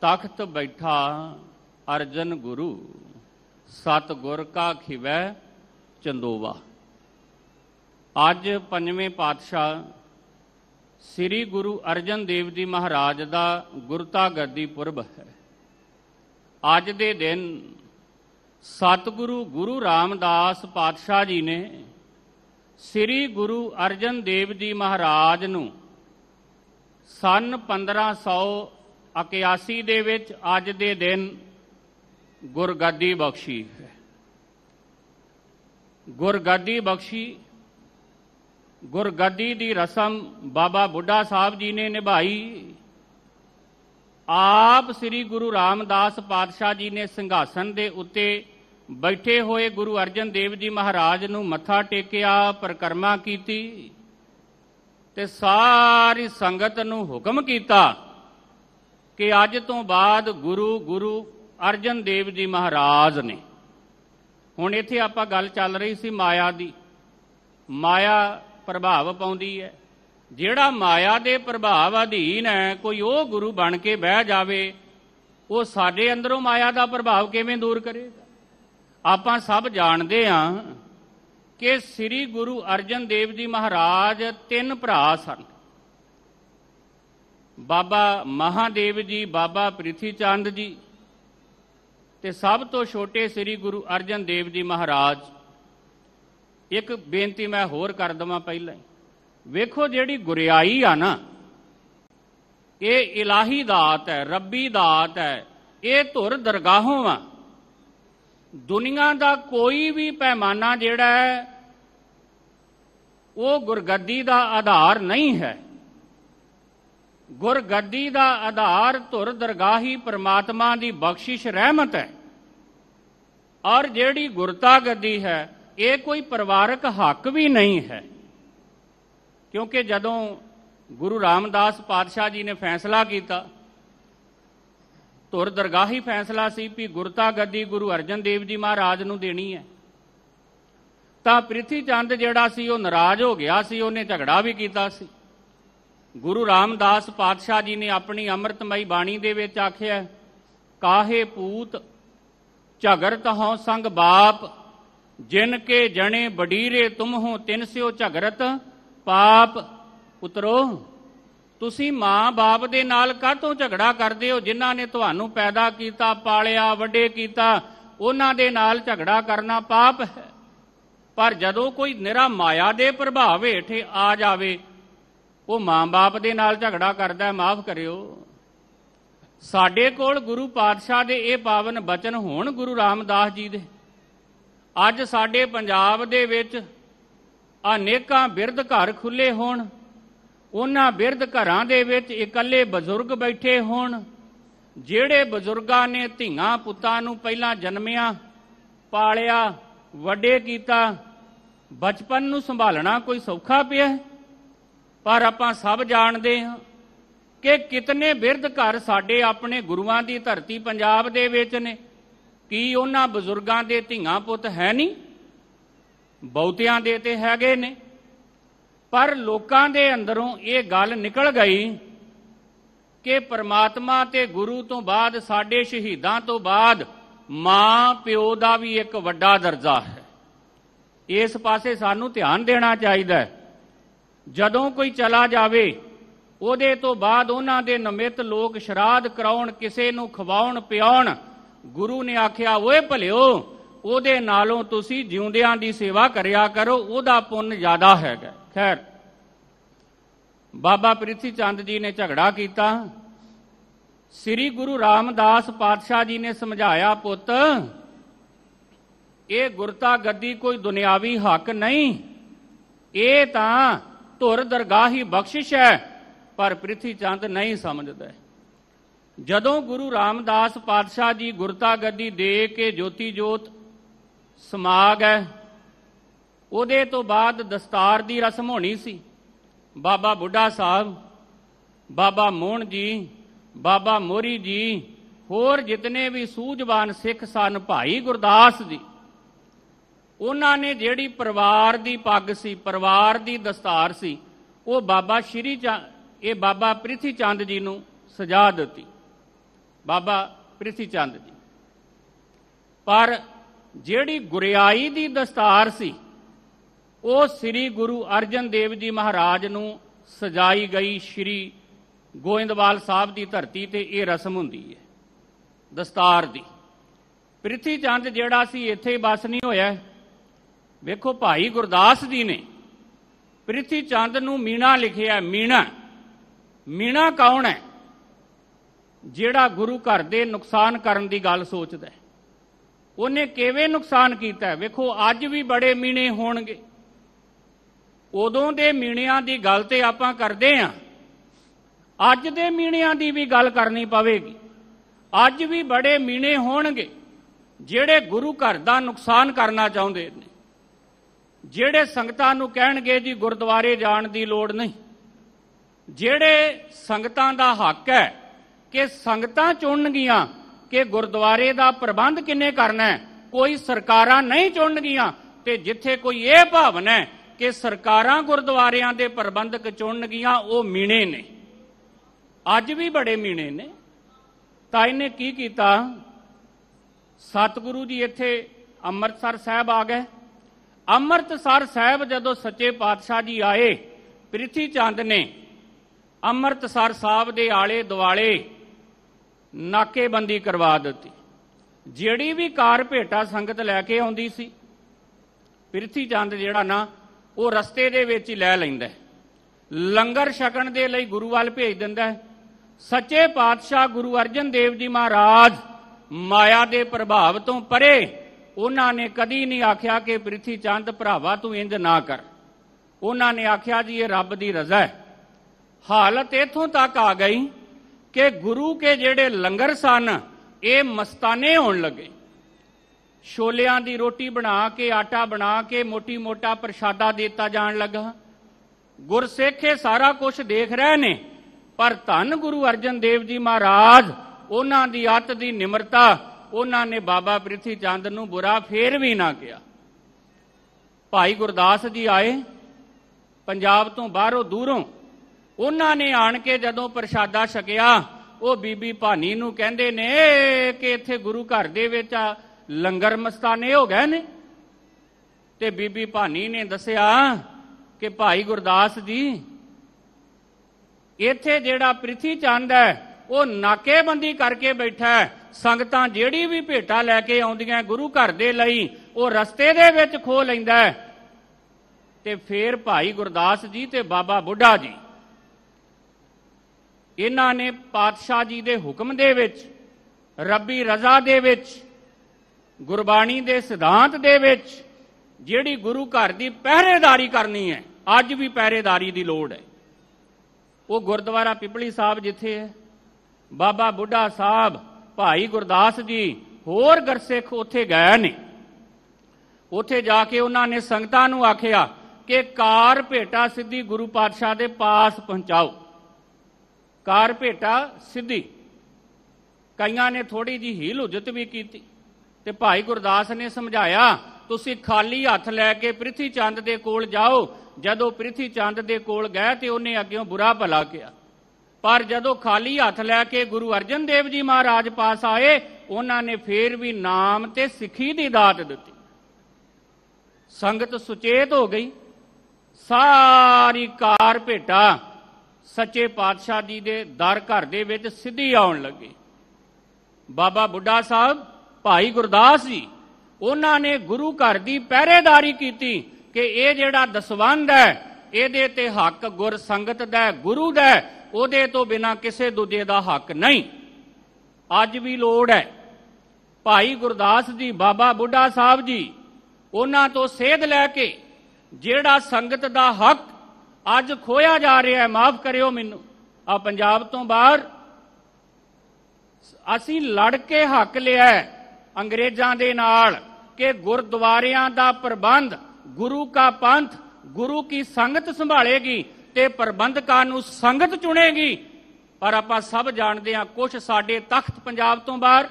ਤਖਤ ਬੈਠਾ ਅਰਜਨ ਗੁਰੂ ਸਤ ਗੁਰ ਕਾ ਖਿਵੈ ਚੰਦੋਵਾ ਅੱਜ ਪੰਜਵੇਂ ਪਾਤਸ਼ਾਹ ਸ੍ਰੀ ਗੁਰੂ ਅਰਜਨ ਦੇਵ ਜੀ ਮਹਾਰਾਜ ਦਾ ਗੁਰਤਾ ਗੱਦੀ ਪੁਰਬ ਹੈ ਅੱਜ ਦੇ ਦਿਨ ਸਤਿਗੁਰੂ ਗੁਰੂ ਰਾਮਦਾਸ ਪਾਤਸ਼ਾਹ ਜੀ ਨੇ ਸ੍ਰੀ ਗੁਰੂ ਅਰਜਨ ਦੇਵ ਜੀ ਮਹਾਰਾਜ ਨੂੰ ਸਨ 1500 81 ਦੇ ਵਿੱਚ ਅੱਜ ਦੇ ਦਿਨ ਗੁਰਗੱਦੀ ਬਖਸ਼ੀ ਹੈ ਗੁਰਗੱਦੀ ਬਖਸ਼ੀ ਗੁਰਗੱਦੀ ਦੀ ਰਸਮ ਬਾਬਾ ਬੁੱਢਾ ਸਾਹਿਬ ਜੀ ਨੇ ਨਿਭਾਈ ਆਪ ਸ੍ਰੀ ਗੁਰੂ ਰਾਮਦਾਸ ਪਾਤਸ਼ਾਹ ਜੀ ਨੇ ਸਿੰਘਾਸਨ ਦੇ ਉੱਤੇ ਬੈਠੇ ਹੋਏ ਗੁਰੂ ਅਰਜਨ ਦੇਵ ਜੀ ਮਹਾਰਾਜ ਨੂੰ ਮੱਥਾ ਟੇਕਿਆ ਪ੍ਰਕਰਮਾ ਕੀਤੀ ਤੇ ਸਾਰੀ ਸੰਗਤ ਨੂੰ ਹੁਕਮ ਕੀਤਾ ਕਿ ਅੱਜ ਤੋਂ ਬਾਅਦ ਗੁਰੂ ਗੁਰੂ ਅਰਜਨ ਦੇਵ ਜੀ ਮਹਾਰਾਜ ਨੇ ਹੁਣ ਇੱਥੇ ਆਪਾਂ ਗੱਲ ਚੱਲ ਰਹੀ ਸੀ ਮਾਇਆ ਦੀ ਮਾਇਆ ਪ੍ਰਭਾਵ ਪਾਉਂਦੀ ਹੈ ਜਿਹੜਾ ਮਾਇਆ ਦੇ ਪ੍ਰਭਾਵ ਅਧੀਨ ਹੈ ਕੋਈ ਉਹ ਗੁਰੂ ਬਣ ਕੇ ਬਹਿ ਜਾਵੇ ਉਹ ਸਾਡੇ ਅੰਦਰੋਂ ਮਾਇਆ ਦਾ ਪ੍ਰਭਾਵ ਕਿਵੇਂ ਦੂਰ ਕਰੇਗਾ ਆਪਾਂ ਸਭ ਜਾਣਦੇ ਹਾਂ ਕਿ ਸ੍ਰੀ ਗੁਰੂ ਅਰਜਨ ਦੇਵ ਜੀ ਮਹਾਰਾਜ ਤਿੰਨ ਭਰਾ ਸਨ ਬਾਬਾ ਮਹਾਦੇਵ ਜੀ ਬਾਬਾ ਪ੍ਰਿਥੀ ਚੰਦ ਜੀ ਤੇ ਸਭ ਤੋਂ ਛੋਟੇ ਸ੍ਰੀ ਗੁਰੂ ਅਰਜਨ ਦੇਵ ਜੀ ਮਹਾਰਾਜ ਇੱਕ ਬੇਨਤੀ ਮੈਂ ਹੋਰ ਕਰ ਦਵਾਂ ਪਹਿਲਾਂ ਵੇਖੋ ਜਿਹੜੀ ਗੁਰਿਆਈ ਆ ਨਾ ਇਹ ਇਲਾਹੀ ਦਾਤ ਹੈ ਰੱਬੀ ਦਾਤ ਹੈ ਇਹ ਧੁਰ ਦਰਗਾਹੋਂ ਆ ਦੁਨੀਆ ਦਾ ਕੋਈ ਵੀ ਪੈਮਾਨਾ ਜਿਹੜਾ ਹੈ ਉਹ ਗੁਰਗੱਦੀ ਦਾ ਆਧਾਰ ਨਹੀਂ ਹੈ ਗੁਰਗੱਦੀ ਦਾ ਆਧਾਰ ਧੁਰ ਦਰਗਾਹੀ ਪ੍ਰਮਾਤਮਾ ਦੀ ਬਖਸ਼ਿਸ਼ ਰਹਿਮਤ ਹੈ ਔਰ ਜਿਹੜੀ ਗੁਰਤਾ ਗੱਦੀ ਹੈ ਇਹ ਕੋਈ ਪਰਿਵਾਰਕ ਹੱਕ ਵੀ ਨਹੀਂ ਹੈ ਕਿਉਂਕਿ ਜਦੋਂ ਗੁਰੂ ਰਾਮਦਾਸ ਪਾਤਸ਼ਾਹ ਜੀ ਨੇ ਫੈਸਲਾ ਕੀਤਾ ਧੁਰ ਦਰਗਾਹੀ ਫੈਸਲਾ ਸੀ ਵੀ ਗੁਰਤਾ ਗੱਦੀ ਗੁਰੂ ਅਰਜਨ ਦੇਵ ਜੀ ਮਹਾਰਾਜ ਨੂੰ ਦੇਣੀ ਹੈ ਤਾਂ ਪ੍ਰਿਥੀ ਚੰਦ ਜਿਹੜਾ ਸੀ ਉਹ ਨਾਰਾਜ਼ ਹੋ ਗਿਆ ਸੀ ਉਹਨੇ ਝਗੜਾ ਵੀ ਕੀਤਾ ਸੀ ਗੁਰੂ ਰਾਮਦਾਸ ਪਾਤਸ਼ਾਹ ਜੀ ਨੇ ਆਪਣੀ ਅੰਮ੍ਰਿਤਮਈ ਬਾਣੀ ਦੇ ਵਿੱਚ ਆਖਿਆ ਕਾਹੇ ਪੂਤ ਝਗਰਤ ਹਉ ਸੰਗ ਬਾਪ ਜਿਨ ਕੇ ਜਣੇ ਬਡੀਰੇ ਤੁਮ ਹੋ ਤਿਨ ਸਿਓ ਝਗਰਤ ਪਾਪ ਪੁੱਤਰੋ ਤੁਸੀਂ ਮਾਂ-ਬਾਪ ਦੇ ਨਾਲ ਕਾਹਤੋਂ ਝਗੜਾ ਕਰਦੇ ਹੋ ਜਿਨ੍ਹਾਂ ਨੇ ਤੁਹਾਨੂੰ ਪੈਦਾ ਕੀਤਾ ਪਾਲਿਆ ਵੱਡੇ ਕੀਤਾ ਉਹਨਾਂ ਦੇ ਨਾਲ ਝਗੜਾ ਕਰਨਾ ਪਾਪ ਹੈ ਪਰ ਜਦੋਂ ਕੋਈ ਨਿਰਾ ਮਾਇਆ ਦੇ ਪ੍ਰਭਾਵ ਹੇਠ ਆ ਜਾਵੇ ਉਹ ਮਾਂ-ਬਾਪ ਦੇ ਨਾਲ ਝਗੜਾ ਕਰਦਾ ਮਾਫ ਕਰਿਓ ਸਾਡੇ ਕੋਲ ਗੁਰੂ ਪਾਤਸ਼ਾਹ ਦੇ ਇਹ ਪਾਵਨ ਬਚਨ ਹੋਣ ਗੁਰੂ ਰਾਮਦਾਸ ਜੀ ਦੇ ਅੱਜ ਸਾਡੇ ਪੰਜਾਬ ਦੇ ਵਿੱਚ ਅਨੇਕਾਂ ਬਿਰਧ ਘਰ ਖੁੱਲੇ ਹੋਣ ਉਹਨਾਂ ਬਿਰਧ ਘਰਾਂ ਦੇ ਵਿੱਚ ਇਕੱਲੇ ਬਜ਼ੁਰਗ ਬੈਠੇ ਹੋਣ ਜਿਹੜੇ ਬਜ਼ੁਰਗਾਂ ਨੇ ਧੀਆਂ ਪੁੱਤਾਂ ਨੂੰ ਪਹਿਲਾਂ ਜਨਮਿਆ ਪਾਲਿਆ ਵੱਡੇ ਕੀਤਾ ਬਚਪਨ ਨੂੰ ਸੰਭਾਲਣਾ ਕੋਈ ਸੌਖਾ ਪਿਆ ਹੈ ਪਰ ਆਪਾਂ ਸਭ ਜਾਣਦੇ ਹਾਂ ਕਿ ਕਿਤਨੇ ਬਿਰਧ ਘਰ ਸਾਡੇ ਆਪਣੇ ਗੁਰੂਆਂ ਦੀ ਧਰਤੀ ਪੰਜਾਬ ਦੇ ਵਿੱਚ ਨੇ ਕੀ ਉਹਨਾਂ ਬਜ਼ੁਰਗਾਂ ਦੇ ਧੀਆਂ ਪੁੱਤ ਹੈ ਨਹੀਂ ਬਹੁਤਿਆਂ ਦੇ ਤੇ ਹੈਗੇ ਨੇ ਪਰ ਲੋਕਾਂ ਦੇ ਅੰਦਰੋਂ ਇਹ ਗੱਲ ਨਿਕਲ ਗਈ ਕਿ ਪ੍ਰਮਾਤਮਾ ਤੇ ਗੁਰੂ ਤੋਂ ਬਾਅਦ ਸਾਡੇ ਸ਼ਹੀਦਾਂ ਤੋਂ ਬਾਅਦ ਮਾਂ ਪਿਓ ਦਾ ਵੀ ਇੱਕ ਵੱਡਾ ਦਰਜਾ ਹੈ ਇਸ ਪਾਸੇ ਸਾਨੂੰ ਧਿਆਨ ਦੇਣਾ ਚਾਹੀਦਾ ਹੈ ਜਦੋਂ ਕੋਈ ਚਲਾ ਜਾਵੇ ਉਹਦੇ ਤੋਂ ਬਾਅਦ ਉਹਨਾਂ ਦੇ ਨਮਿਤ ਲੋਕ ਸ਼ਰਾਦ ਕਰਾਉਣ ਕਿਸੇ ਨੂੰ ਖਵਾਉਣ ਪਿਆਉਣ ਗੁਰੂ ਨੇ ਆਖਿਆ ਓਏ ਭਲਿਓ ਉਹਦੇ ਨਾਲੋਂ ਤੁਸੀਂ ਜਿਉਂਦਿਆਂ ਦੀ ਸੇਵਾ ਕਰਿਆ ਕਰੋ ਉਹਦਾ ਪੁੰਨ ਜ਼ਿਆਦਾ ਹੈਗਾ ਖੈਰ ਬਾਬਾ ਪ੍ਰਿਥੀ ਚੰਦ ਜੀ ਨੇ ਝਗੜਾ ਕੀਤਾ ਸ੍ਰੀ ਗੁਰੂ ਰਾਮਦਾਸ ਪਾਤਸ਼ਾਹ ਜੀ ਨੇ ਸਮਝਾਇਆ ਪੁੱਤ ਇਹ ਗੁਰਤਾ ਗੱਦੀ ਕੋਈ ਦੁਨਿਆਵੀ ਹੱਕ ਨਹੀਂ ਇਹ ਤਾਂ ਧੁਰ ਦਰਗਾਹੀ ਬਖਸ਼ਿਸ਼ ਹੈ ਪਰ ਪ੍ਰਿਥੀ ਚੰਦ ਨਹੀਂ ਸਮਝਦਾ ਜਦੋਂ ਗੁਰੂ ਰਾਮਦਾਸ ਪਾਤਸ਼ਾਹ ਜੀ ਗੁਰਤਾ ਗੱਦੀ ਦੇ ਕੇ ਜੋਤੀ ਜੋਤ ਸਮਾਗ ਹੈ ਉਹਦੇ ਤੋਂ ਬਾਅਦ ਦਸਤਾਰ ਦੀ ਰਸਮ ਹੋਣੀ ਸੀ ਬਾਬਾ ਬੁੱਢਾ ਸਾਹਿਬ ਬਾਬਾ ਮੋਹਨ ਜੀ ਬਾਬਾ ਮੋਰੀ ਜੀ ਹੋਰ ਜਿਤਨੇ ਵੀ ਸੂਝਵਾਨ ਸਿੱਖ ਸਨ ਭਾਈ ਗੁਰਦਾਸ ਜੀ ਉਹਨਾਂ ਨੇ ਜਿਹੜੀ ਪਰਿਵਾਰ ਦੀ ਪੱਗ ਸੀ ਪਰਿਵਾਰ ਦੀ ਦਸਤਾਰ ਸੀ ਉਹ ਬਾਬਾ ਸ਼੍ਰੀ ਇਹ ਬਾਬਾ ਪ੍ਰਿਥੀ ਚੰਦ ਜੀ ਨੂੰ ਸਜਾ ਦਿੱਤੀ ਬਾਬਾ ਪ੍ਰਿਥੀ ਚੰਦ ਜੀ ਪਰ ਜਿਹੜੀ ਗੁਰਿਆਈ ਦੀ ਦਸਤਾਰ ਸੀ ਉਹ ਸ੍ਰੀ ਗੁਰੂ ਅਰਜਨ ਦੇਵ ਜੀ ਮਹਾਰਾਜ ਨੂੰ ਸਜਾਈ ਗਈ ਸ੍ਰੀ ਗੋਇੰਦਵਾਲ ਸਾਹਿਬ ਦੀ ਧਰਤੀ ਤੇ ਇਹ ਰਸਮ ਹੁੰਦੀ ਹੈ ਦਸਤਾਰ ਦੀ ਪ੍ਰਿਥੀ ਚੰਦ ਜਿਹੜਾ ਸੀ ਇੱਥੇ ਬਸ ਨਹੀਂ ਹੋਇਆ ਵੇਖੋ ਭਾਈ ਗੁਰਦਾਸ ਜੀ ਨੇ ਪ੍ਰਿਥੀ ਚੰਦ ਨੂੰ ਮੀਣਾ ਲਿਖਿਆ ਮੀਣਾ ਮੀਣਾ ਕੌਣ ਹੈ ਜਿਹੜਾ ਗੁਰੂ ਘਰ ਦੇ ਨੁਕਸਾਨ ਕਰਨ ਦੀ ਗੱਲ ਸੋਚਦਾ ਹੈ ਉਹਨੇ ਕਿਵੇਂ ਨੁਕਸਾਨ ਕੀਤਾ ਵੇਖੋ ਅੱਜ ਵੀ ਬੜੇ ਮੀਣੇ ਹੋਣਗੇ ਉਦੋਂ ਦੇ ਮੀਣਿਆਂ ਦੀ ਗੱਲ ਤੇ ਆਪਾਂ ਕਰਦੇ ਆਂ ਅੱਜ ਦੇ ਮੀਣਿਆਂ ਦੀ ਵੀ ਗੱਲ ਕਰਨੀ ਪਵੇਗੀ ਅੱਜ ਵੀ ਬੜੇ ਮੀਣੇ ਹੋਣਗੇ ਜਿਹੜੇ ਗੁਰੂ ਘਰ ਦਾ ਨੁਕਸਾਨ ਕਰਨਾ ਚਾਹੁੰਦੇ ਨੇ ਜਿਹੜੇ ਸੰਗਤਾਂ ਨੂੰ ਕਹਿਣਗੇ ਜੀ ਗੁਰਦੁਆਰੇ ਜਾਣ ਦੀ ਲੋੜ ਨਹੀਂ ਜਿਹੜੇ ਸੰਗਤਾਂ ਦਾ ਹੱਕ ਹੈ ਕਿ ਸੰਗਤਾਂ ਚੁਣਨਗੀਆਂ ਕਿ ਗੁਰਦੁਆਰੇ ਦਾ ਪ੍ਰਬੰਧ ਕਿੰਨੇ ਕਰਨਾ ਕੋਈ ਸਰਕਾਰਾਂ ਨਹੀਂ ਚੁਣਨਗੀਆਂ ਤੇ ਜਿੱਥੇ ਕੋਈ ਇਹ ਭਾਵਨਾ ਹੈ ਕਿ ਸਰਕਾਰਾਂ ਗੁਰਦੁਆਰਿਆਂ ਦੇ ਪ੍ਰਬੰਧਕ ਚੁਣਨਗੀਆਂ ਉਹ ਮੀਣੇ ਨੇ ਅੱਜ ਵੀ ਬੜੇ ਮੀਣੇ ਨੇ ਤਾਂ ਇਹਨੇ ਕੀ ਕੀਤਾ ਸਤਿਗੁਰੂ ਜੀ ਇੱਥੇ ਅੰਮ੍ਰਿਤਸਰ ਸਾਹਿਬ ਆ ਗਏ ਅੰਮ੍ਰਿਤਸਰ ਸਾਹਿਬ ਜਦੋਂ ਸੱਚੇ ਪਾਤਸ਼ਾਹ ਜੀ ਆਏ ਪ੍ਰਿਥੀ ਚੰਦ ਨੇ ਅੰਮ੍ਰਿਤਸਰ ਸਾਹਿਬ ਦੇ ਆਲੇ ਦੁਆਲੇ ਨਾਕੇਬੰਦੀ ਕਰਵਾ ਦਿੱਤੀ ਜਿਹੜੀ ਵੀ ਕਾਰ ਭੇਟਾ ਸੰਗਤ ਲੈ ਕੇ ਆਉਂਦੀ ਸੀ ਪ੍ਰਿਥੀ ਚੰਦ ਜਿਹੜਾ ਨਾ ਉਹ ਰਸਤੇ ਦੇ ਵਿੱਚ ਹੀ ਲੈ ਲੈਂਦਾ ਲੰਗਰ ਛਕਣ ਦੇ ਲਈ ਗੁਰੂ ਵੱਲ ਭੇਜ ਦਿੰਦਾ ਸੱਚੇ ਪਾਤਸ਼ਾਹ ਗੁਰੂ ਅਰਜਨ ਦੇਵ ਜੀ ਮਹਾਰਾਜ ਮਾਇਆ ਦੇ ਪ੍ਰਭਾਵ ਤੋਂ ਪਰੇ ਉਹਨਾਂ ਨੇ ਕਦੀ ਨਹੀਂ ਆਖਿਆ ਕਿ ਪ੍ਰਿਥੀ ਚੰਦ ਭਰਾਵਾ ਤੂੰ ਇੰਜ ਨਾ ਕਰ ਉਹਨਾਂ ਨੇ ਆਖਿਆ ਜੀ ਇਹ ਰੱਬ ਦੀ ਰਜ਼ਾ ਹੈ ਹਾਲਤ ਇਥੋਂ ਤੱਕ ਆ ਗਈ ਕਿ ਗੁਰੂ ਕੇ ਜਿਹੜੇ ਲੰਗਰ ਸਨ ਇਹ ਮਸਤਾਨੇ ਹੋਣ ਲੱਗੇ ਛੋਲਿਆਂ ਦੀ ਰੋਟੀ ਬਣਾ ਕੇ ਆਟਾ ਬਣਾ ਕੇ ਮੋਟੀ ਮੋਟਾ ਪ੍ਰਸ਼ਾਦਾ ਦਿੱਤਾ ਜਾਣ ਲੱਗਾ ਗੁਰਸੇਖੇ ਸਾਰਾ ਕੁਝ ਦੇਖ ਰਹੇ ਨੇ ਪਰ ਧੰਨ ਗੁਰੂ ਅਰਜਨ ਦੇਵ ਜੀ ਮਹਾਰਾਜ ਉਹਨਾਂ ਦੀ ਅਤ ਦੀ ਨਿਮਰਤਾ ਉਹਨਾਂ ਨੇ ਬਾਬਾ ਪ੍ਰਿਥੀ ਚੰਦ ਨੂੰ ਬੁਰਾ ਫੇਰ ਵੀ ਨਾ ਕਿਹਾ ਭਾਈ ਗੁਰਦਾਸ ਜੀ ਆਏ ਪੰਜਾਬ ਤੋਂ ਬਾਹਰੋਂ ਦੂਰੋਂ ਉਹਨਾਂ ਨੇ ਆਣ ਕੇ ਜਦੋਂ ਪ੍ਰਸ਼ਾਦਾ ਛਕਿਆ ਉਹ ਬੀਬੀ ਭਾਨੀ ਨੂੰ ਕਹਿੰਦੇ ਨੇ ਕਿ ਇੱਥੇ ਗੁਰੂ ਘਰ ਦੇ ਵਿੱਚ ਆ ਲੰਗਰ ਮਸਤਾਨੇ ਹੋ ਗਏ ਨੇ ਤੇ ਬੀਬੀ ਭਾਨੀ ਨੇ ਦੱਸਿਆ ਕਿ ਭਾਈ ਗੁਰਦਾਸ ਜੀ ਇੱਥੇ ਜਿਹੜਾ ਪ੍ਰਿਥੀ ਚੰਦ ਹੈ ਉਹ ਨਾਕੇਬੰਦੀ ਕਰਕੇ ਬੈਠਾ ਹੈ ਸੰਗਤਾਂ ਜਿਹੜੀ ਵੀ ਭੇਟਾ ਲੈ ਕੇ ਆਉਂਦੀਆਂ ਗੁਰੂ ਘਰ ਦੇ ਲਈ ਉਹ ਰਸਤੇ ਦੇ ਵਿੱਚ ਖੋ ਲੈਂਦਾ ਤੇ ਫੇਰ ਭਾਈ ਗੁਰਦਾਸ ਜੀ ਤੇ ਬਾਬਾ ਬੁੱਢਾ ਜੀ ਇਹਨਾਂ ਨੇ ਪਾਤਸ਼ਾਹ ਜੀ ਦੇ ਹੁਕਮ ਦੇ ਵਿੱਚ ਰੱਬੀ ਰਜ਼ਾ ਦੇ ਵਿੱਚ ਗੁਰਬਾਣੀ ਦੇ ਸਿਧਾਂਤ ਦੇ ਵਿੱਚ ਜਿਹੜੀ ਗੁਰੂ ਘਰ ਦੀ ਪਹਿਰੇਦਾਰੀ ਕਰਨੀ ਹੈ ਅੱਜ ਵੀ ਪਹਿਰੇਦਾਰੀ ਦੀ ਲੋੜ ਹੈ ਉਹ ਗੁਰਦੁਆਰਾ ਪਿਪਲੀ ਸਾਹਿਬ ਜਿੱਥੇ ਹੈ ਬਾਬਾ ਬੁੱਢਾ ਸਾਹਿਬ ਭਾਈ ਗੁਰਦਾਸ ਜੀ ਹੋਰ ਗੁਰਸਿੱਖ ਉੱਥੇ ਗਏ ਨੇ ਉੱਥੇ ਜਾ ਕੇ ਉਹਨਾਂ ਨੇ ਸੰਗਤਾਂ ਨੂੰ ਆਖਿਆ ਕਿ ਕਾਰ ਭੇਟਾ ਸਿੱਧੀ ਗੁਰੂ ਪਾਤਸ਼ਾਹ ਦੇ ਪਾਸ ਪਹੁੰਚਾਓ ਕਾਰ ਭੇਟਾ ਸਿੱਧੀ ਕਈਆਂ ਨੇ ਥੋੜੀ ਜੀ ਹੀਲ ਉਜਤ ਵੀ ਕੀਤੀ ਤੇ ਭਾਈ ਗੁਰਦਾਸ ਨੇ ਸਮਝਾਇਆ ਤੁਸੀਂ ਖਾਲੀ ਹੱਥ ਲੈ ਕੇ ਪ੍ਰਿਥੀ ਚੰਦ ਦੇ ਕੋਲ ਜਾਓ ਜਦੋਂ ਪ੍ਰਿਥੀ ਚੰਦ ਦੇ ਕੋਲ ਗਏ ਤੇ ਉਹਨੇ ਅੱਗੇੋਂ ਬੁਰਾ ਭਲਾ ਕਿਹਾ ਪਰ ਜਦੋਂ ਖਾਲੀ ਹੱਥ ਲੈ ਕੇ ਗੁਰੂ ਅਰਜਨ ਦੇਵ ਜੀ ਮਹਾਰਾਜ ਪਾਸ ਆਏ ਉਹਨਾਂ ਨੇ ਫੇਰ ਵੀ ਨਾਮ ਤੇ ਸਿੱਖੀ ਦੀ ਦਾਤ ਦਿੱਤੀ ਸੰਗਤ ਸੁਚੇਤ ਹੋ ਗਈ ਸਾਰੀ ਕਾਰ ਭੇਟਾ ਸੱਚੇ ਪਾਤਸ਼ਾਹ ਜੀ ਦੇ ਦਰ ਘਰ ਦੇ ਵਿੱਚ ਸਿੱਧੀ ਆਉਣ ਲੱਗੀ ਬਾਬਾ ਬੁੱਢਾ ਸਾਹਿਬ ਭਾਈ ਗੁਰਦਾਸ ਜੀ ਉਹਨਾਂ ਨੇ ਗੁਰੂ ਘਰ ਦੀ ਪਹਿਰੇਦਾਰੀ ਕੀਤੀ ਕਿ ਇਹ ਜਿਹੜਾ ਦਸਵੰਦ ਹੈ ਇਹਦੇ ਤੇ ਹੱਕ ਗੁਰ ਸੰਗਤ ਦਾ ਗੁਰੂ ਦਾ ਉਹਦੇ ਤੋਂ ਬਿਨਾ ਕਿਸੇ ਦੂਜੇ ਦਾ ਹੱਕ ਨਹੀਂ ਅੱਜ ਵੀ ਲੋੜ ਹੈ ਭਾਈ ਗੁਰਦਾਸ ਜੀ ਬਾਬਾ ਬੁੱਢਾ ਸਾਹਿਬ ਜੀ ਉਹਨਾਂ ਤੋਂ ਸੇਧ ਲੈ ਕੇ ਜਿਹੜਾ ਸੰਗਤ ਦਾ ਹੱਕ ਅੱਜ ਖੋਇਆ ਜਾ ਰਿਹਾ ਹੈ ਮਾਫ ਕਰਿਓ ਮੈਨੂੰ ਆ ਪੰਜਾਬ ਤੋਂ ਬਾਹਰ ਅਸੀਂ ਲੜ ਕੇ ਹੱਕ ਲਿਆ ਅੰਗਰੇਜ਼ਾਂ ਦੇ ਨਾਲ ਕਿ ਗੁਰਦੁਆਰਿਆਂ ਦਾ ਪ੍ਰਬੰਧ ਗੁਰੂ ਕਾ ਪੰਥ ਗੁਰੂ ਕੀ ਸੰਗਤ ਸੰਭਾਲੇਗੀ ਤੇ ਪ੍ਰਬੰਧਕਾਂ ਨੂੰ ਸੰਗਤ ਚੁਣੇਗੀ ਪਰ ਆਪਾਂ ਸਭ ਜਾਣਦੇ ਹਾਂ ਕੁਝ ਸਾਡੇ ਤਖਤ ਪੰਜਾਬ ਤੋਂ ਬਾਹਰ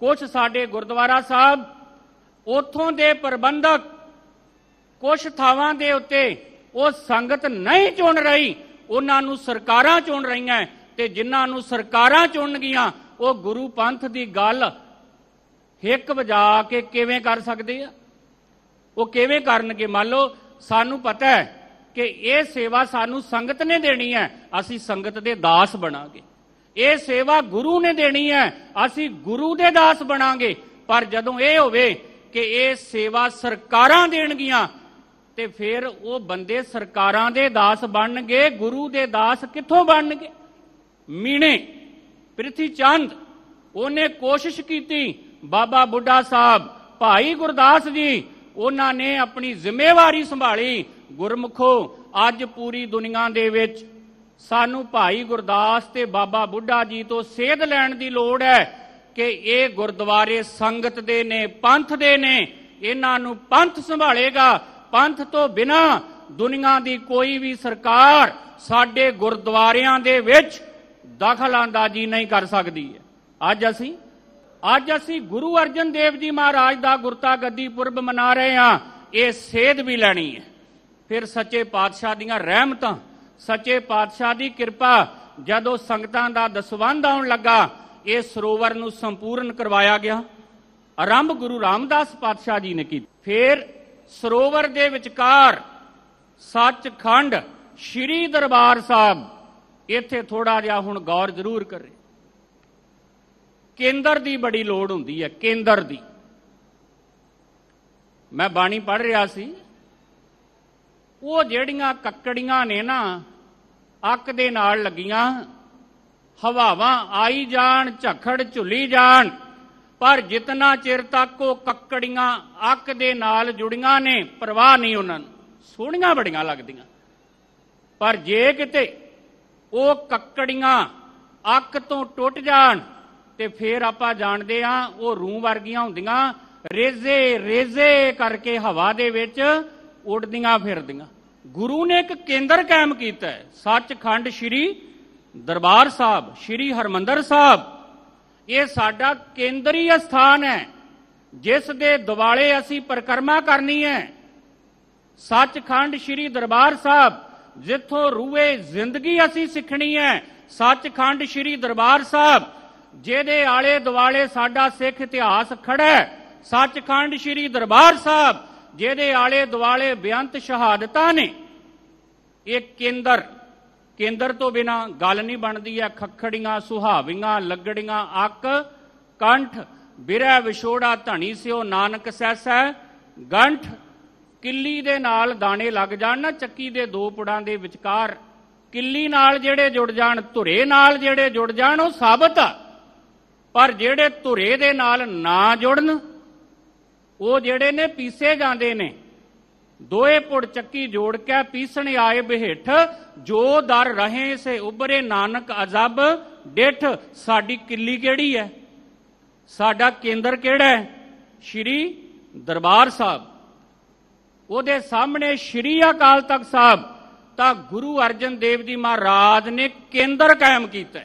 ਕੁਝ ਸਾਡੇ ਗੁਰਦੁਆਰਾ ਸਾਹਿਬ ਉਥੋਂ ਦੇ ਪ੍ਰਬੰਧਕ ਕੁਝ ਥਾਵਾਂ ਦੇ ਉੱਤੇ ਉਹ ਸੰਗਤ ਨਹੀਂ ਚੁਣ ਰਹੀ ਉਹਨਾਂ ਨੂੰ ਸਰਕਾਰਾਂ ਚੁਣ ਰਹੀਆਂ ਤੇ ਜਿਨ੍ਹਾਂ ਨੂੰ ਸਰਕਾਰਾਂ ਚੁਣਨਗੀਆਂ ਉਹ ਗੁਰੂ ਪੰਥ ਦੀ ਗੱਲ ਹਿੱਕ ਵਜਾ ਕੇ ਕਿਵੇਂ ਕਰ ਸਕਦੇ ਆ ਉਹ ਕਿਵੇਂ ਕਰਨਗੇ ਮੰਨ ਲਓ ਸਾਨੂੰ ਪਤਾ ਹੈ ਕਿ ਇਹ ਸੇਵਾ ਸਾਨੂੰ ਸੰਗਤ ਨੇ ਦੇਣੀ ਹੈ ਅਸੀਂ ਸੰਗਤ ਦੇ ਦਾਸ ਬਣਾਂਗੇ ਇਹ ਸੇਵਾ ਗੁਰੂ ਨੇ ਦੇਣੀ ਹੈ ਅਸੀਂ ਗੁਰੂ ਦੇ ਦਾਸ ਬਣਾਂਗੇ ਪਰ ਜਦੋਂ ਇਹ ਹੋਵੇ ਕਿ ਇਹ ਸੇਵਾ ਸਰਕਾਰਾਂ ਦੇਣਗੀਆਂ ਤੇ ਫਿਰ ਉਹ ਬੰਦੇ ਸਰਕਾਰਾਂ ਦੇ ਦਾਸ ਬਣਨਗੇ ਗੁਰੂ ਦੇ ਦਾਸ ਕਿੱਥੋਂ ਬਣਨਗੇ ਮੀਣੇ ਪ੍ਰਿਥੀ ਚੰਦ ਉਹਨੇ ਕੋਸ਼ਿਸ਼ ਕੀਤੀ ਬਾਬਾ ਬੁੱਢਾ ਸਾਹਿਬ ਭਾਈ ਗੁਰਦਾਸ ਜੀ ਉਹਨਾਂ ਨੇ ਆਪਣੀ ਜ਼ਿੰਮੇਵਾਰੀ ਸੰਭਾਲੀ ਗੁਰਮਖੋ ਅੱਜ ਪੂਰੀ ਦੁਨੀਆ ਦੇ ਵਿੱਚ ਸਾਨੂੰ ਭਾਈ ਗੁਰਦਾਸ ਤੇ ਬਾਬਾ ਬੁੱਢਾ ਜੀ ਤੋਂ ਸੇਧ ਲੈਣ ਦੀ ਲੋੜ ਹੈ ਕਿ ਇਹ ਗੁਰਦੁਆਰੇ ਸੰਗਤ ਦੇ ਨੇ ਪੰਥ ਦੇ ਨੇ ਇਹਨਾਂ ਨੂੰ ਪੰਥ ਸੰਭਾਲੇਗਾ ਪੰਥ ਤੋਂ ਬਿਨਾ ਦੁਨੀਆ ਦੀ ਕੋਈ ਵੀ ਸਰਕਾਰ ਸਾਡੇ ਗੁਰਦੁਆਰਿਆਂ ਦੇ ਵਿੱਚ ਦਖਲ ਅੰਦਾਜ਼ੀ ਨਹੀਂ ਕਰ ਸਕਦੀ ਹੈ ਅੱਜ ਅਸੀਂ ਅੱਜ ਅਸੀਂ ਗੁਰੂ ਅਰਜਨ ਦੇਵ ਜੀ ਮਹਾਰਾਜ ਦਾ ਗੁਰਤਾ ਗੱਦੀ ਪੁਰਬ ਮਨਾ ਰਹੇ ਹਾਂ ਇਹ ਸੇਧ ਵੀ ਲੈਣੀ ਹੈ ਫਿਰ ਸੱਚੇ ਪਾਤਸ਼ਾਹ ਦੀਆਂ ਰਹਿਮਤਾਂ ਸੱਚੇ ਪਾਤਸ਼ਾਹ ਦੀ ਕਿਰਪਾ ਜਦੋਂ ਸੰਗਤਾਂ ਦਾ ਦਸਵੰਦ ਆਉਣ ਲੱਗਾ ਇਹ ਸਰੋਵਰ ਨੂੰ ਸੰਪੂਰਨ ਕਰਵਾਇਆ ਗਿਆ ਆਰੰਭ ਗੁਰੂ ਰਾਮਦਾਸ ਪਾਤਸ਼ਾਹ ਜੀ ਨੇ ਕੀਤਾ ਫਿਰ ਸਰੋਵਰ ਦੇ ਵਿਚਕਾਰ ਸੱਚਖੰਡ ਸ਼੍ਰੀ ਦਰਬਾਰ ਸਾਹਿਬ ਇੱਥੇ ਥੋੜਾ ਜਿਹਾ ਹੁਣ ਗੌਰ ਜ਼ਰੂਰ ਕਰੇ ਕੇਂਦਰ ਦੀ ਬੜੀ ਲੋੜ ਹੁੰਦੀ ਹੈ ਕੇਂਦਰ ਦੀ ਮੈਂ ਬਾਣੀ ਪੜ ਰਿਹਾ ਸੀ ਉਹ ਜਿਹੜੀਆਂ ਕੱਕੜੀਆਂ ਨੇ ਨਾ ਅੱਕ ਦੇ ਨਾਲ ਲੱਗੀਆਂ ਹਵਾਵਾਂ ਆਈ ਜਾਣ ਝਖੜ ਝੁੱਲੀ ਜਾਣ ਪਰ ਜਿਤਨਾ ਚਿਰ ਤੱਕ ਉਹ ਕੱਕੜੀਆਂ ਅੱਕ ਦੇ ਨਾਲ ਜੁੜੀਆਂ ਨੇ ਪਰਵਾਹ ਨਹੀਂ ਉਹਨਾਂ ਨੂੰ ਸੋਹਣੀਆਂ ਬੜੀਆਂ ਲੱਗਦੀਆਂ ਪਰ ਜੇ ਕਿਤੇ ਉਹ ਕੱਕੜੀਆਂ ਅੱਕ ਤੋਂ ਟੁੱਟ ਜਾਣ ਤੇ ਫੇਰ ਆਪਾਂ ਜਾਣਦੇ ਆ ਉਹ ਰੂਹ ਵਰਗੀਆਂ ਹੁੰਦੀਆਂ ਰੇਜ਼ੇ ਰੇਜ਼ੇ ਕਰਕੇ ਹਵਾ ਦੇ ਵਿੱਚ ਉੱਡਦੀਆਂ ਫਿਰਦੀਆਂ ਗੁਰੂ ਨੇ ਇੱਕ ਕੇਂਦਰ ਕਾਇਮ ਕੀਤਾ ਹੈ ਸੱਚਖੰਡ ਸ੍ਰੀ ਦਰਬਾਰ ਸਾਹਿਬ ਸ੍ਰੀ ਹਰਮੰਦਰ ਸਾਹਿਬ ਇਹ ਸਾਡਾ ਕੇਂਦਰੀ ਸਥਾਨ ਹੈ ਜਿਸ ਦੇ ਦਿਵਾਲੇ ਅਸੀਂ ਪ੍ਰਕਰਮਾ ਕਰਨੀ ਹੈ ਸੱਚਖੰਡ ਸ੍ਰੀ ਦਰਬਾਰ ਸਾਹਿਬ ਜਿੱਥੋਂ ਰੂਹੇ ਜ਼ਿੰਦਗੀ ਅਸੀਂ ਸਿੱਖਣੀ ਹੈ ਸੱਚਖੰਡ ਸ੍ਰੀ ਦਰਬਾਰ ਸਾਹਿਬ ਜਿਹਦੇ ਆਲੇ ਦਿਵਾਲੇ ਸਾਡਾ ਸਿੱਖ ਇਤਿਹਾਸ ਖੜਾ ਹੈ ਸੱਚਖੰਡ ਸ੍ਰੀ ਦਰਬਾਰ ਸਾਹਿਬ ਜਿਹਦੇ ਆਲੇ ਦੁਆਲੇ ਬਿਆੰਤ ਸ਼ਹਾਦਤਾਂ ਨੇ ਇਹ ਕੇਂਦਰ ਕੇਂਦਰ ਤੋਂ ਬਿਨਾ ਗੱਲ ਨਹੀਂ ਬਣਦੀ ਐ ਖੱਖੜੀਆਂ ਸੁਹਾਵੀਆਂ ਲੱਗੜੀਆਂ ਅੱਕ ਕੰਠ ਬਿਰਹਿ ਵਿਛੋੜਾ ਧਣੀ ਸਿਓ ਨਾਨਕ ਸੈਸੈ ਗੰਠ ਕਿੱਲੀ ਦੇ ਨਾਲ ਦਾਣੇ ਲੱਗ ਜਾਣ ਨਾ ਚੱਕੀ ਦੇ ਦੋ ਪੁੜਾਂ ਦੇ ਵਿਚਕਾਰ ਕਿੱਲੀ ਨਾਲ ਜਿਹੜੇ ਜੁੜ ਜਾਣ ਧੁਰੇ ਨਾਲ ਜਿਹੜੇ ਜੁੜ ਜਾਣ ਉਹ ਸਾਬਤ ਆ ਪਰ ਜਿਹੜੇ ਧੁਰੇ ਦੇ ਨਾਲ ਨਾ ਜੁੜਨ ਉਹ ਜਿਹੜੇ ਨੇ ਪੀਸੇ ਜਾਂਦੇ ਨੇ ਦੋਏ ਪੁੜ ਚੱਕੀ ਜੋੜ ਕੇ ਪੀਸਣ ਆਏ ਬਹਿਠ ਜੋ ਦਰ ਰਹੇ ਸੇ ਉਬਰੇ ਨਾਨਕ ਅਜ਼ਬ ਡਿਠ ਸਾਡੀ ਕਿੱਲੀ ਕਿਹੜੀ ਹੈ ਸਾਡਾ ਕੇਂਦਰ ਕਿਹੜਾ ਹੈ ਸ਼੍ਰੀ ਦਰਬਾਰ ਸਾਹਿਬ ਉਹਦੇ ਸਾਹਮਣੇ ਸ਼੍ਰੀ ਅਕਾਲ ਤਖਤ ਸਾਹਿਬ ਤਾਂ ਗੁਰੂ ਅਰਜਨ ਦੇਵ ਜੀ ਮਹਾਰਾਜ ਨੇ ਕੇਂਦਰ ਕਾਇਮ ਕੀਤਾ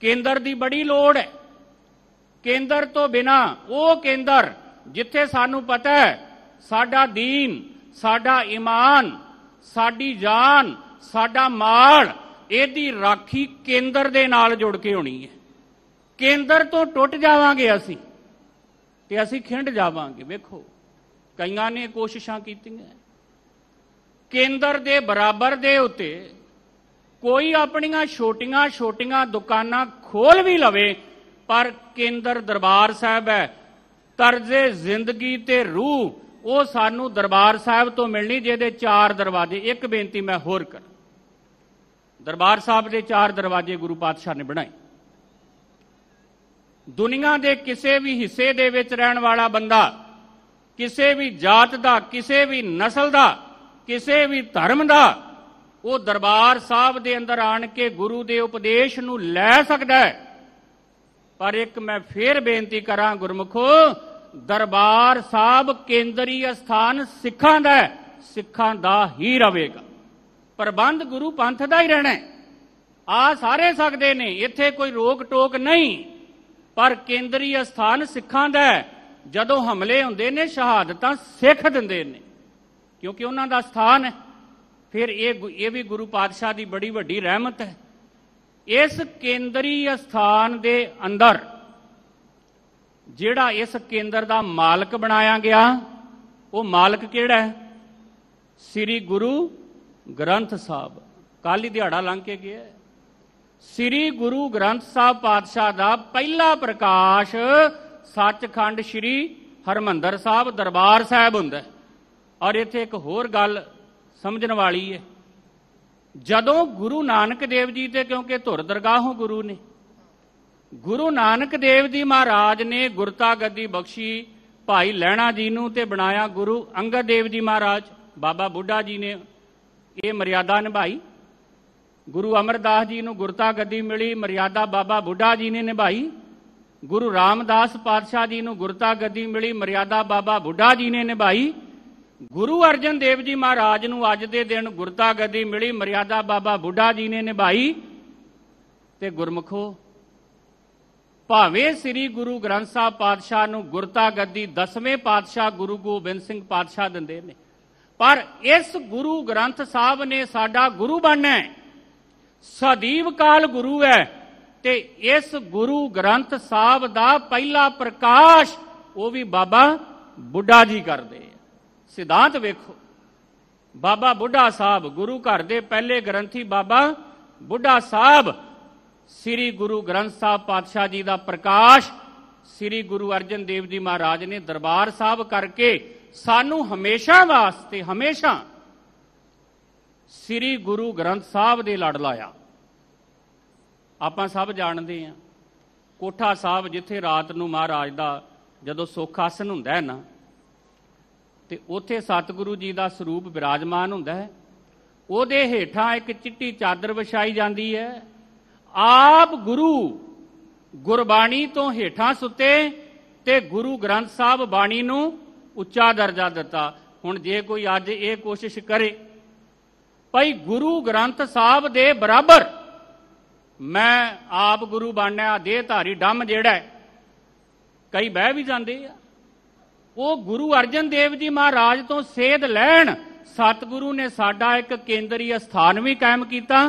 ਕੇਂਦਰ ਦੀ ਬੜੀ ਲੋੜ ਹੈ ਕੇਂਦਰ ਤੋਂ ਬਿਨਾ ਉਹ ਕੇਂਦਰ ਜਿੱਥੇ ਸਾਨੂੰ ਪਤਾ ਹੈ ਸਾਡਾ دین ਸਾਡਾ ਈਮਾਨ ਸਾਡੀ ਜਾਨ ਸਾਡਾ ਮਾਲ ਇਹਦੀ ਰਾਖੀ ਕੇਂਦਰ ਦੇ ਨਾਲ ਜੁੜ ਕੇ ਹੋਣੀ ਹੈ ਕੇਂਦਰ ਤੋਂ ਟੁੱਟ ਜਾਵਾਂਗੇ ਅਸੀਂ ਤੇ ਅਸੀਂ ਖਿੰਡ ਜਾਵਾਂਗੇ ਵੇਖੋ ਕਈਆਂ ਨੇ ਕੋਸ਼ਿਸ਼ਾਂ ਕੀਤੀਆਂ ਕੇਂਦਰ ਦੇ ਬਰਾਬਰ ਦੇ ਉੱਤੇ ਕੋਈ ਆਪਣੀਆਂ ਛੋਟੀਆਂ ਛੋਟੀਆਂ ਦੁਕਾਨਾਂ ਖੋਲ ਵੀ ਲਵੇ ਪਰ ਕੇਂਦਰ ਦਰਬਾਰ ਸਾਹਿਬ ਹੈ ਤਰਜ਼ੇ ਜ਼ਿੰਦਗੀ ਤੇ ਰੂਹ ਉਹ ਸਾਨੂੰ ਦਰਬਾਰ ਸਾਹਿਬ ਤੋਂ ਮਿਲਣੀ ਜਿਹਦੇ ਚਾਰ ਦਰਵਾਜ਼ੇ ਇੱਕ ਬੇਨਤੀ ਮੈਂ ਹੋਰ ਕਰ ਦਰਬਾਰ ਸਾਹਿਬ ਦੇ ਚਾਰ ਦਰਵਾਜ਼ੇ ਗੁਰੂ ਪਾਤਸ਼ਾਹ ਨੇ ਬਣਾਏ ਦੁਨੀਆ ਦੇ ਕਿਸੇ ਵੀ ਹਿੱਸੇ ਦੇ ਵਿੱਚ ਰਹਿਣ ਵਾਲਾ ਬੰਦਾ ਕਿਸੇ ਵੀ ਜਾਤ ਦਾ ਕਿਸੇ ਵੀ ਨਸਲ ਦਾ ਕਿਸੇ ਵੀ ਧਰਮ ਦਾ ਉਹ ਦਰਬਾਰ ਸਾਹਿਬ ਦੇ ਅੰਦਰ ਆਣ ਕੇ ਗੁਰੂ ਦੇ ਉਪਦੇਸ਼ ਨੂੰ ਲੈ ਸਕਦਾ ਹੈ ਪਰ ਇੱਕ ਮੈਂ ਫੇਰ ਬੇਨਤੀ ਕਰਾਂ ਗੁਰਮਖੋ ਦਰਬਾਰ ਸਾਹਿਬ ਕੇਂਦਰੀ ਸਥਾਨ ਸਿੱਖਾਂ ਦਾ ਸਿੱਖਾਂ ਦਾ ਹੀ ਰਹੇਗਾ ਪ੍ਰਬੰਧ ਗੁਰੂ ਪੰਥ ਦਾ ਹੀ ਰਹਿਣਾ ਆ ਸਾਰੇ ਸਕਦੇ ਨੇ ਇੱਥੇ ਕੋਈ ਰੋਕ ਟੋਕ ਨਹੀਂ ਪਰ ਕੇਂਦਰੀ ਸਥਾਨ ਸਿੱਖਾਂ ਦਾ ਜਦੋਂ ਹਮਲੇ ਹੁੰਦੇ ਨੇ ਸ਼ਹਾਦਤਾਂ ਸਿੱਖ ਦਿੰਦੇ ਨੇ ਕਿਉਂਕਿ ਉਹਨਾਂ ਦਾ ਸਥਾਨ ਹੈ ਫਿਰ ਇਹ ਇਹ ਵੀ ਗੁਰੂ ਪਾਤਸ਼ਾਹ ਦੀ ਬੜੀ ਵੱਡੀ ਰਹਿਮਤ ਹੈ ਇਸ ਕੇਂਦਰੀ ਸਥਾਨ ਦੇ ਅੰਦਰ ਜਿਹੜਾ ਇਸ ਕੇਂਦਰ ਦਾ ਮਾਲਕ ਬਣਾਇਆ ਗਿਆ ਉਹ ਮਾਲਕ ਕਿਹੜਾ ਹੈ ਸ੍ਰੀ ਗੁਰੂ ਗ੍ਰੰਥ ਸਾਹਿਬ ਕਾਲੀ ਦਿਹਾੜਾ ਲੰਘ ਕੇ ਗਿਆ ਸ੍ਰੀ ਗੁਰੂ ਗ੍ਰੰਥ ਸਾਹਿਬ ਪਾਤਸ਼ਾਹ ਦਾ ਪਹਿਲਾ ਪ੍ਰਕਾਸ਼ ਸੱਚਖੰਡ ਸ੍ਰੀ ਹਰਮੰਦਰ ਸਾਹਿਬ ਦਰਬਾਰ ਸਾਹਿਬ ਹੁੰਦਾ ਔਰ ਇੱਥੇ ਇੱਕ ਹੋਰ ਗੱਲ ਸਮਝਣ ਵਾਲੀ ਹੈ ਜਦੋਂ ਗੁਰੂ ਨਾਨਕ ਦੇਵ ਜੀ ਤੇ ਕਿਉਂਕਿ ਧੁਰ ਦਰਗਾਹੋਂ ਗੁਰੂ ਨੇ ਗੁਰੂ ਨਾਨਕ ਦੇਵ ਜੀ ਮਹਾਰਾਜ ਨੇ ਗੁਰਤਾ ਗੱਦੀ ਬਖਸ਼ੀ ਭਾਈ ਲੈਣਾ ਜੀ ਨੂੰ ਤੇ ਬਣਾਇਆ ਗੁਰੂ ਅੰਗਦ ਦੇਵ ਜੀ ਮਹਾਰਾਜ ਬਾਬਾ ਬੁੱਢਾ ਜੀ ਨੇ ਇਹ ਮਰਿਆਦਾ ਨਿਭਾਈ ਗੁਰੂ ਅਮਰਦਾਸ ਜੀ ਨੂੰ ਗੁਰਤਾ ਗੱਦੀ ਮਿਲੀ ਮਰਿਆਦਾ ਬਾਬਾ ਬੁੱਢਾ ਜੀ ਨੇ ਨਿਭਾਈ ਗੁਰੂ ਰਾਮਦਾਸ ਪਾਤਸ਼ਾਹ ਜੀ ਨੂੰ ਗੁਰਤਾ ਗੱਦੀ ਮਿਲੀ ਮਰਿਆਦਾ ਬਾਬਾ ਬੁੱਢਾ ਜੀ ਨੇ ਨਿਭਾਈ ਗੁਰੂ ਅਰਜਨ ਦੇਵ ਜੀ ਮਹਾਰਾਜ ਨੂੰ ਅੱਜ ਦੇ ਦਿਨ ਗੁਰਤਾ ਗੱਦੀ ਮਿਲੀ ਮਰਿਆਦਾ ਬਾਬਾ ਬੁੱਢਾ ਜੀ ਨੇ ਨਿਭਾਈ ਤੇ ਗੁਰਮਖੋ ਭਾਵੇਂ ਸ੍ਰੀ ਗੁਰੂ ਗ੍ਰੰਥ ਸਾਹਿਬ ਪਾਤਸ਼ਾਹ ਨੂੰ ਗੁਰਤਾ ਗੱਦੀ 10ਵੇਂ ਪਾਤਸ਼ਾਹ ਗੁਰੂ ਗੋਬਿੰਦ ਸਿੰਘ ਪਾਤਸ਼ਾਹ ਦਿੰਦੇ ਨੇ ਪਰ ਇਸ ਗੁਰੂ ਗ੍ਰੰਥ ਸਾਹਿਬ ਨੇ ਸਾਡਾ ਗੁਰੂ ਬਣਨਾ ਹੈ ਸਦੀਵ ਕਾਲ ਗੁਰੂ ਹੈ ਤੇ ਇਸ ਗੁਰੂ ਗ੍ਰੰਥ ਸਾਹਿਬ ਦਾ ਪਹਿਲਾ ਪ੍ਰਕਾਸ਼ ਉਹ ਵੀ ਬਾਬਾ ਬੁੱਢਾ ਜੀ ਕਰਦੇ ਸਿਧਾਂਤ ਵੇਖੋ ਬਾਬਾ ਬੁੱਢਾ ਸਾਹਿਬ ਗੁਰੂ ਘਰ ਦੇ ਪਹਿਲੇ ਗ੍ਰੰਥੀ ਬਾਬਾ ਬੁੱਢਾ ਸਾਹਿਬ ਸ੍ਰੀ ਗੁਰੂ ਗ੍ਰੰਥ ਸਾਹਿਬ ਪਾਤਸ਼ਾਹ ਜੀ ਦਾ ਪ੍ਰਕਾਸ਼ ਸ੍ਰੀ ਗੁਰੂ ਅਰਜਨ ਦੇਵ ਜੀ ਮਹਾਰਾਜ ਨੇ ਦਰਬਾਰ ਸਾਹਿਬ ਕਰਕੇ ਸਾਨੂੰ ਹਮੇਸ਼ਾ ਵਾਸਤੇ ਹਮੇਸ਼ਾ ਸ੍ਰੀ ਗੁਰੂ ਗ੍ਰੰਥ ਸਾਹਿਬ ਦੇ ਲੜ ਲਾਇਆ ਆਪਾਂ ਸਭ ਜਾਣਦੇ ਆ ਕੋਠਾ ਸਾਹਿਬ ਜਿੱਥੇ ਰਾਤ ਨੂੰ ਮਹਾਰਾਜ ਦਾ ਜਦੋਂ ਸੁਖ ਆਸਨ ਹੁੰਦਾ ਹੈ ਨਾ ਤੇ ਉੱਥੇ ਸਤਿਗੁਰੂ ਜੀ ਦਾ ਸਰੂਪ ਬਿਰਾਜਮਾਨ ਹੁੰਦਾ ਹੈ ਉਹਦੇ ਹੇਠਾਂ ਇੱਕ ਚਿੱਟੀ ਚਾਦਰ ਵਿਛਾਈ ਜਾਂਦੀ ਹੈ ਆਪ ਗੁਰੂ ਗੁਰਬਾਣੀ ਤੋਂ ਹੇਠਾਂ ਸੁੱਤੇ ਤੇ ਗੁਰੂ ਗ੍ਰੰਥ ਸਾਹਿਬ ਬਾਣੀ ਨੂੰ ਉੱਚਾ ਦਰਜਾ ਦਿੱਤਾ ਹੁਣ ਜੇ ਕੋਈ ਅੱਜ ਇਹ ਕੋਸ਼ਿਸ਼ ਕਰੇ ਭਾਈ ਗੁਰੂ ਗ੍ਰੰਥ ਸਾਹਿਬ ਦੇ ਬਰਾਬਰ ਮੈਂ ਆਪ ਗੁਰੂ ਬਣਨਾ ਦੇਹ ਧਾਰੀ ਡੰਮ ਜਿਹੜਾ ਕਈ ਬਹਿ ਵੀ ਜਾਂਦੇ ਆ ਉਹ ਗੁਰੂ ਅਰਜਨ ਦੇਵ ਜੀ ਮਹਾਰਾਜ ਤੋਂ ਸੇਧ ਲੈਣ ਸਤਿਗੁਰੂ ਨੇ ਸਾਡਾ ਇੱਕ ਕੇਂਦਰੀ ਸਥਾਨ ਵੀ ਕਾਇਮ ਕੀਤਾ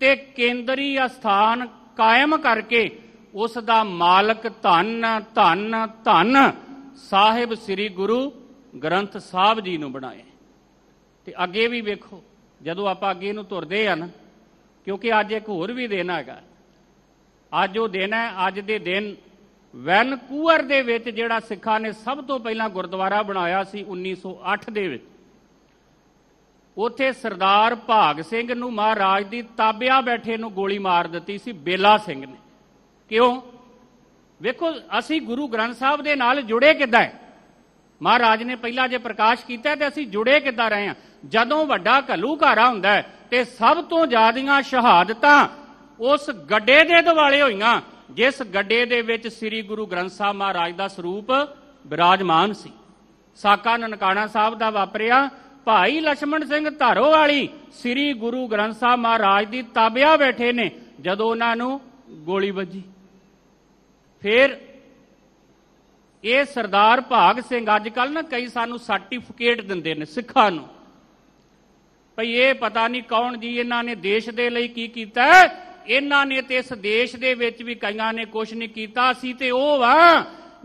ਤੇ ਕੇਂਦਰੀ ਸਥਾਨ ਕਾਇਮ ਕਰਕੇ ਉਸ ਦਾ ਮਾਲਕ ਧੰਨ ਧੰਨ ਧੰਨ ਸਾਹਿਬ ਸ੍ਰੀ ਗੁਰੂ ਗ੍ਰੰਥ ਸਾਹਿਬ ਜੀ ਨੂੰ ਬਣਾਇਆ ਤੇ ਅੱਗੇ ਵੀ ਵੇਖੋ ਜਦੋਂ ਆਪਾਂ ਅੱਗੇ ਨੂੰ ਤੁਰਦੇ ਨਾ ਕਿਉਂਕਿ ਅੱਜ ਇੱਕ ਹੋਰ ਵੀ ਦੇਣਾ ਹੈਗਾ ਅੱਜ ਉਹ ਦਿਨ ਹੈ ਅੱਜ ਦੇ ਦਿਨ ਵੈਨਕੂਵਰ ਦੇ ਵਿੱਚ ਜਿਹੜਾ ਸਿੱਖਾਂ ਨੇ ਸਭ ਤੋਂ ਪਹਿਲਾਂ ਗੁਰਦੁਆਰਾ ਬਣਾਇਆ ਸੀ 1908 ਦੇ ਵਿੱਚ ਉੱਥੇ ਸਰਦਾਰ ਭਾਗ ਸਿੰਘ ਨੂੰ ਮਹਾਰਾਜ ਦੀ ਤਾਬਿਆ ਬੈਠੇ ਨੂੰ ਗੋਲੀ ਮਾਰ ਦਿੱਤੀ ਸੀ ਬੇਲਾ ਸਿੰਘ ਨੇ ਕਿਉਂ ਵੇਖੋ ਅਸੀਂ ਗੁਰੂ ਗ੍ਰੰਥ ਸਾਹਿਬ ਦੇ ਨਾਲ ਜੁੜੇ ਕਿੱਦਾਂ ਹੈ ਮਹਾਰਾਜ ਨੇ ਪਹਿਲਾਂ ਜੇ ਪ੍ਰਕਾਸ਼ ਕੀਤਾ ਤੇ ਅਸੀਂ ਜੁੜੇ ਕਿੱਦਾਂ ਰਹੇ ਹਾਂ ਜਦੋਂ ਵੱਡਾ ਘਾਰਾ ਹੁੰਦਾ ਤੇ ਸਭ ਤੋਂ ਜ਼ਿਆਦੀਆਂ ਸ਼ਹਾਦਤਾਂ ਉਸ ਗੱਡੇ ਦੇ ਦਿਵਾਲੇ ਹੋਈਆਂ ਜਿਸ ਗੱਡੇ ਦੇ ਵਿੱਚ ਸ੍ਰੀ ਗੁਰੂ ਗ੍ਰੰਥ ਸਾਹਿਬ ਮਹਾਰਾਜ ਦਾ ਸਰੂਪ ਬਿਰਾਜਮਾਨ ਸੀ ਸਾਕਾ ਨਨਕਾਣਾ ਸਾਹਿਬ ਦਾ ਵਾਪਰਿਆ ਭਾਈ ਲక్ష్మణ ਸਿੰਘ ਧਾਰੋ ਵਾਲੀ ਸ੍ਰੀ ਗੁਰੂ ਗ੍ਰੰਥ ਸਾਹਿਬ ਮਹਾਰਾਜ ਦੀ ਤਾਬਿਆ ਬੈਠੇ ਨੇ ਜਦੋਂ ਉਹਨਾਂ ਨੂੰ ਗੋਲੀ ਵੱਜੀ ਫਿਰ ਇਹ ਸਰਦਾਰ ਭਾਗ ਸਿੰਘ ਅੱਜ ਕੱਲ ਨਾ ਕਈ ਸਾਨੂੰ ਸਰਟੀਫਿਕੇਟ ਦਿੰਦੇ ਨੇ ਸਿੱਖਾਂ ਨੂੰ ਭਈ ਇਹ ਪਤਾ ਨਹੀਂ ਕੌਣ ਜੀ ਇਹਨਾਂ ਨੇ ਦੇਸ਼ ਦੇ ਲਈ ਕੀ ਕੀਤਾ ਇਹਨਾਂ ਨੇ ਤੇ ਇਸ ਦੇਸ਼ ਦੇ ਵਿੱਚ ਵੀ ਕਈਆਂ ਨੇ ਕੁਝ ਨਹੀਂ ਕੀਤਾ ਸੀ ਤੇ ਉਹ ਵਾ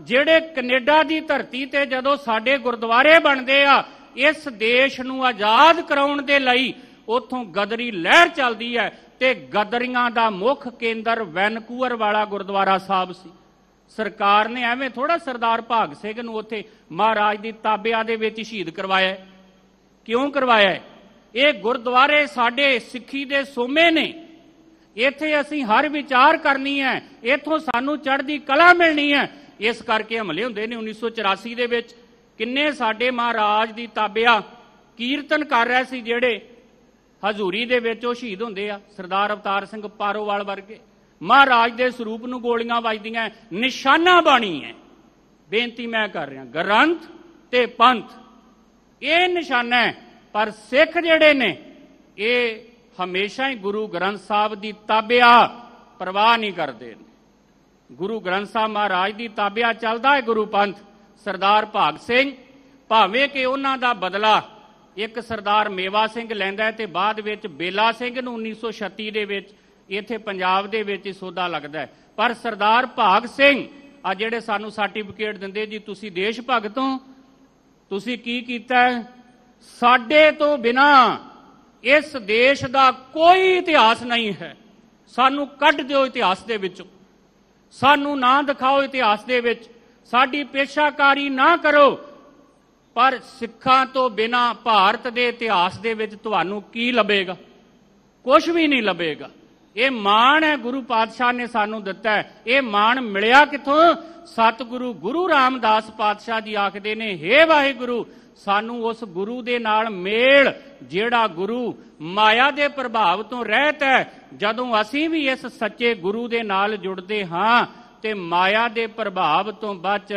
ਜਿਹੜੇ ਕੈਨੇਡਾ ਦੀ ਧਰਤੀ ਤੇ ਜਦੋਂ ਸਾਡੇ ਗੁਰਦੁਆਰੇ ਬਣਦੇ ਆ ਇਸ ਦੇਸ਼ ਨੂੰ ਆਜ਼ਾਦ ਕਰਾਉਣ ਦੇ ਲਈ ਉਥੋਂ ਗਦਰੀ ਲਹਿਰ ਚੱਲਦੀ ਹੈ ਤੇ ਗਦਰੀਆਂ ਦਾ ਮੁੱਖ ਕੇਂਦਰ ਵੈਨਕੂਵਰ ਵਾਲਾ ਗੁਰਦੁਆਰਾ ਸਾਹਿਬ ਸੀ ਸਰਕਾਰ ਨੇ ਐਵੇਂ ਥੋੜਾ ਸਰਦਾਰ ਭਾਗ ਸਿੰਘ ਨੂੰ ਉੱਥੇ ਮਹਾਰਾਜ ਦੀ ਤਾਬਿਆ ਦੇ ਵਿੱਚ ਸ਼ਹੀਦ ਕਰਵਾਇਆ ਕਿਉਂ ਕਰਵਾਇਆ ਇਹ ਗੁਰਦੁਆਰੇ ਸਾਡੇ ਸਿੱਖੀ ਦੇ ਸੋਮੇ ਨੇ ਇੱਥੇ ਅਸੀਂ ਹਰ ਵਿਚਾਰ ਕਰਨੀ ਹੈ ਇੱਥੋਂ ਸਾਨੂੰ ਚੜ੍ਹਦੀ ਕਲਾ ਮਿਲਣੀ ਹੈ ਇਸ ਕਰਕੇ ਹਮਲੇ ਹੁੰਦੇ ਨੇ 1984 ਦੇ ਵਿੱਚ ਕਿੰਨੇ ਸਾਡੇ ਮਹਾਰਾਜ ਦੀ ਤਾਬਿਆ ਕੀਰਤਨ ਕਰ ਰਹੇ ਸੀ ਜਿਹੜੇ ਹਜ਼ੂਰੀ ਦੇ ਵਿੱਚ ਉਹ ਸ਼ਹੀਦ ਹੁੰਦੇ ਆ ਸਰਦਾਰ ਅਵਤਾਰ ਸਿੰਘ ਪਾਰੋਵਾਲ ਵਰਗੇ ਮਹਾਰਾਜ ਦੇ ਸਰੂਪ ਨੂੰ ਗੋਲੀਆਂ ਵੱਜਦੀਆਂ ਨਿਸ਼ਾਨਾ ਬਾਣੀ ਹੈ ਬੇਨਤੀ ਮੈਂ ਕਰ ਰਿਹਾ ਗ੍ਰੰਥ ਤੇ ਪੰਥ ਇਹ ਨਿਸ਼ਾਨਾ ਹੈ ਪਰ ਸਿੱਖ ਜਿਹੜੇ ਨੇ ਇਹ ਹਮੇਸ਼ਾ ਹੀ ਗੁਰੂ ਗ੍ਰੰਥ ਸਾਹਿਬ ਦੀ ਤਾਬਿਆ ਪਰਵਾਹ ਨਹੀਂ ਕਰਦੇ ਗੁਰੂ ਗ੍ਰੰਥ ਸਾਹਿਬ ਮਹਾਰਾਜ ਦੀ ਤਾਬਿਆ ਚੱਲਦਾ ਹੈ ਗੁਰੂ ਪੰਥ ਸਰਦਾਰ ਭਾਗ ਸਿੰਘ ਭਾਵੇਂ ਕਿ ਉਹਨਾਂ ਦਾ ਬਦਲਾ ਇੱਕ ਸਰਦਾਰ ਮੇਵਾ ਸਿੰਘ ਲੈਂਦਾ ਹੈ ਤੇ ਬਾਅਦ ਵਿੱਚ ਬੇਲਾ ਸਿੰਘ ਨੂੰ 1936 ਦੇ ਵਿੱਚ ਇੱਥੇ ਪੰਜਾਬ ਦੇ ਵਿੱਚ ਹੀ ਸੋਧਾ ਲੱਗਦਾ ਪਰ ਸਰਦਾਰ ਭਾਗ ਸਿੰਘ ਆ ਜਿਹੜੇ ਸਾਨੂੰ ਸਰਟੀਫਿਕੇਟ ਦਿੰਦੇ ਜੀ ਤੁਸੀਂ ਦੇਸ਼ ਭਗਤ ਹੋ ਤੁਸੀਂ ਕੀ ਕੀਤਾ ਸਾਡੇ ਤੋਂ ਬਿਨਾ ਇਸ ਦੇਸ਼ ਦਾ ਕੋਈ ਇਤਿਹਾਸ ਨਹੀਂ ਹੈ ਸਾਨੂੰ ਕੱਢ ਦਿਓ ਇਤਿਹਾਸ ਦੇ ਵਿੱਚੋਂ ਸਾਨੂੰ ਨਾ ਦਿਖਾਓ ਇਤਿਹਾਸ ਦੇ ਵਿੱਚ ਸਾਡੀ ਪੇਸ਼ਾਕਾਰੀ ਨਾ ਕਰੋ ਪਰ ਸਿੱਖਾਂ ਤੋਂ ਬਿਨਾ ਭਾਰਤ ਦੇ ਇਤਿਹਾਸ ਦੇ ਵਿੱਚ ਤੁਹਾਨੂੰ ਕੀ ਲੱਭੇਗਾ ਕੁਝ ਵੀ ਨਹੀਂ ਲੱਭੇਗਾ ਇਹ ਮਾਣ ਹੈ ਗੁਰੂ ਪਾਤਸ਼ਾਹ ਨੇ ਸਾਨੂੰ ਦਿੱਤਾ ਇਹ ਮਾਣ ਮਿਲਿਆ ਕਿਥੋਂ ਸਤਿਗੁਰੂ ਗੁਰੂ ਰਾਮਦਾਸ ਪਾਤਸ਼ਾਹ ਜੀ ਆਖਦੇ ਨੇ हे ਵਾਹਿਗੁਰੂ ਸਾਨੂੰ ਉਸ ਗੁਰੂ ਦੇ ਨਾਲ ਮੇਲ ਜਿਹੜਾ ਗੁਰੂ ਮਾਇਆ ਦੇ ਪ੍ਰਭਾਵ ਤੋਂ ਰਹਿਤ ਹੈ ਜਦੋਂ ਅਸੀਂ ਵੀ ਇਸ ਸੱਚੇ ਗੁਰੂ ਦੇ ਨਾਲ ਜੁੜਦੇ ਹਾਂ ਤੇ ਮਾਇਆ ਦੇ ਪ੍ਰਭਾਵ ਤੋਂ ਬਚ